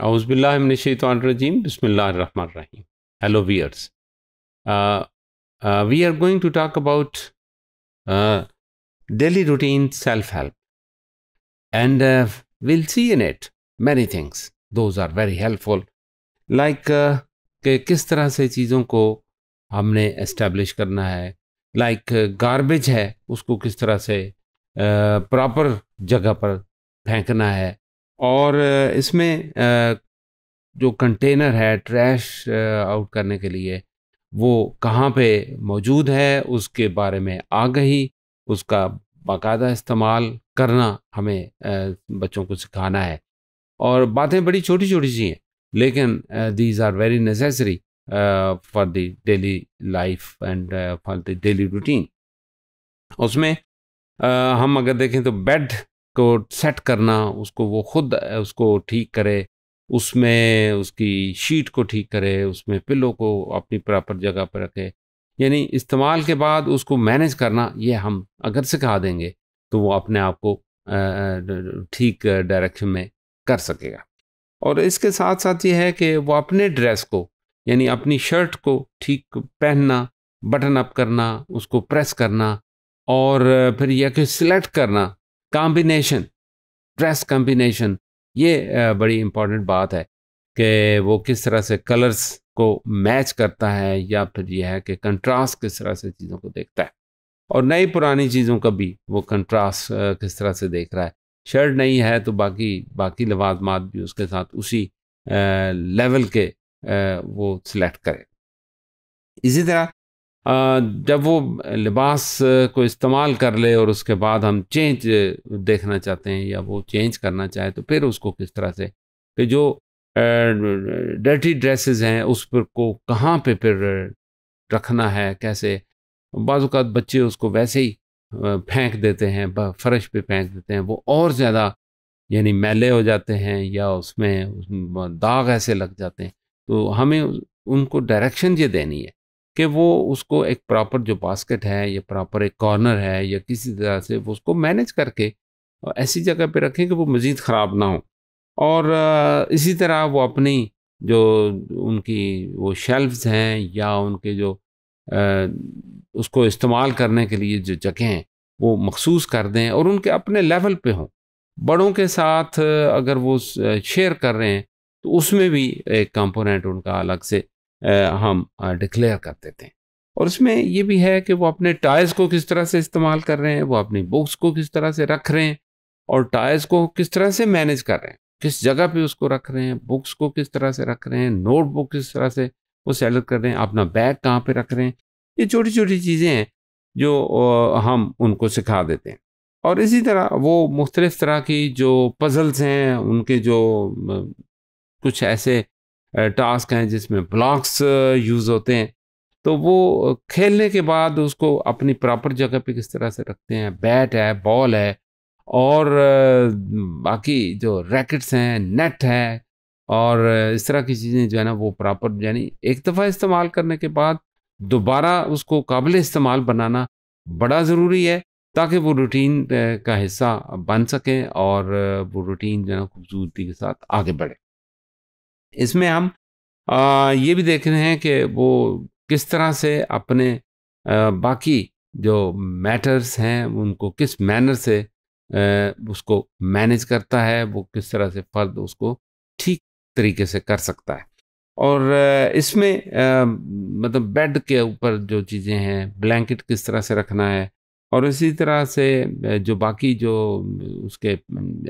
अउज़बिल्लाशीतरजीम बसमीम hello viewers we are going to talk about daily routine self help and will see in it many things those are very helpful like के किस तरह से चीज़ों को हमने इस्टेब्लिश करना है लाइक गारबेज uh, है उसको किस तरह से प्रॉपर uh, जगह पर फेंकना है और इसमें जो कंटेनर है ट्रैश आउट करने के लिए वो कहाँ पे मौजूद है उसके बारे में आगही उसका बाकायदा इस्तेमाल करना हमें बच्चों को सिखाना है और बातें बड़ी छोटी छोटी सी हैं लेकिन these are very necessary for the daily life and for the daily routine उसमें uh, हम अगर देखें तो बेड को सेट करना उसको वो खुद उसको ठीक करे उसमें उसकी शीट को ठीक करे उसमें पिलो को अपनी प्रॉपर जगह पर रखे यानी इस्तेमाल के बाद उसको मैनेज करना ये हम अगर सिखा देंगे तो वो अपने आप को ठीक डायरेक्शन में कर सकेगा और इसके साथ साथ ये है कि वो अपने ड्रेस को यानी अपनी शर्ट को ठीक पहनना बटन अप करना उसको प्रेस करना और फिर यह कि सिलेक्ट करना कॉम्बिनेशन ड्रेस कॉम्बिनेशन ये बड़ी इम्पॉर्टेंट बात है कि वो किस तरह से कलर्स को मैच करता है या फिर यह है कि कंट्रास्ट किस तरह से चीज़ों को देखता है और नई पुरानी चीज़ों का भी वो कंट्रास्ट किस तरह से देख रहा है शर्ट नहीं है तो बाकी बाकी लवाजमात भी उसके साथ उसी लेवल के वो सिलेक्ट करें इसी तरह जब वो लिबास को इस्तेमाल कर ले और उसके बाद हम चेंज देखना चाहते हैं या वो चेंज करना चाहे तो फिर उसको किस तरह से कि जो डर्टी ड्रेसेस हैं उस पर को कहाँ पे फिर रखना है कैसे बाज़ात बच्चे उसको वैसे ही फेंक देते हैं फर्श पे फेंक देते हैं वो और ज़्यादा यानी मैले हो जाते हैं या उसमें दाग ऐसे लग जाते हैं तो हमें उनको डायरेक्शन ये देनी है कि वो उसको एक प्रॉपर जो बास्केट है या प्रॉपर एक कॉर्नर है या किसी तरह से वो उसको मैनेज करके ऐसी जगह पे रखें कि वो मज़ीद ख़राब ना हो और इसी तरह वो अपनी जो उनकी वो शेल्फ्स हैं या उनके जो उसको इस्तेमाल करने के लिए जो जगह हैं वो मखसूस कर दें और उनके अपने लेवल पे हों बड़ों के साथ अगर वो शेयर कर रहे हैं तो उसमें भी एक कंपोनेंट उनका अलग से हम डिक्लेयर करते थे और उसमें ये भी है कि वो अपने टायर्स को किस तरह से इस्तेमाल कर रहे हैं वो अपनी बुक्स को किस तरह से रख रहे हैं और टायर्स को किस तरह से मैनेज कर रहे हैं किस जगह पे उसको रख रहे हैं बुक्स को किस तरह से रख रहे हैं नोटबुक किस तरह से वो सेलेक्ट कर रहे हैं अपना बैग कहाँ पे रख रहे हैं ये छोटी छोटी चीज़ें हैं जो हम उनको सिखा देते हैं और इसी तरह वो मुख्तलिफ़ तरह की जो पज़ल्स हैं उनके जो कुछ ऐसे टास्क हैं जिसमें ब्लॉक्स यूज़ होते हैं तो वो खेलने के बाद उसको अपनी प्रॉपर जगह पे किस तरह से रखते हैं बैट है बॉल है और बाकी जो रैकेट्स हैं नेट है और इस तरह की चीज़ें जो है ना वो प्रॉपर यानी एक दफ़ा इस्तेमाल करने के बाद दोबारा उसको काबिल इस्तेमाल बनाना बड़ा ज़रूरी है ताकि वो रूटीन का हिस्सा बन सकें और वो रूटीन जो है ना खूबसूरती के साथ आगे बढ़े इसमें हम आ, ये भी देख रहे हैं कि वो किस तरह से अपने आ, बाकी जो मैटर्स हैं उनको किस मैनर से आ, उसको मैनेज करता है वो किस तरह से फर्द उसको ठीक तरीके से कर सकता है और इसमें मतलब बेड के ऊपर जो चीज़ें हैं ब्लैंकेट किस तरह से रखना है और इसी तरह से जो बाकी जो उसके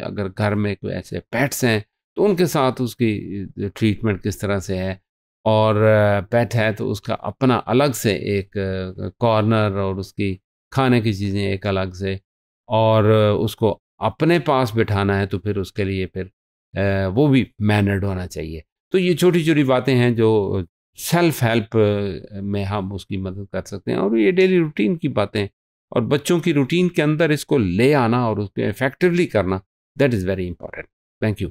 अगर घर में कोई ऐसे पेट्स हैं तो उनके साथ उसकी ट्रीटमेंट किस तरह से है और पेट है तो उसका अपना अलग से एक कॉर्नर और उसकी खाने की चीज़ें एक अलग से और उसको अपने पास बिठाना है तो फिर उसके लिए फिर वो भी मैनर्ड होना चाहिए तो ये छोटी छोटी बातें हैं जो सेल्फ हेल्प में हम उसकी मदद कर सकते हैं और ये डेली रूटीन की बातें और बच्चों की रूटीन के अंदर इसको ले आना और उसको इफेक्टिवली करना that is very important thank you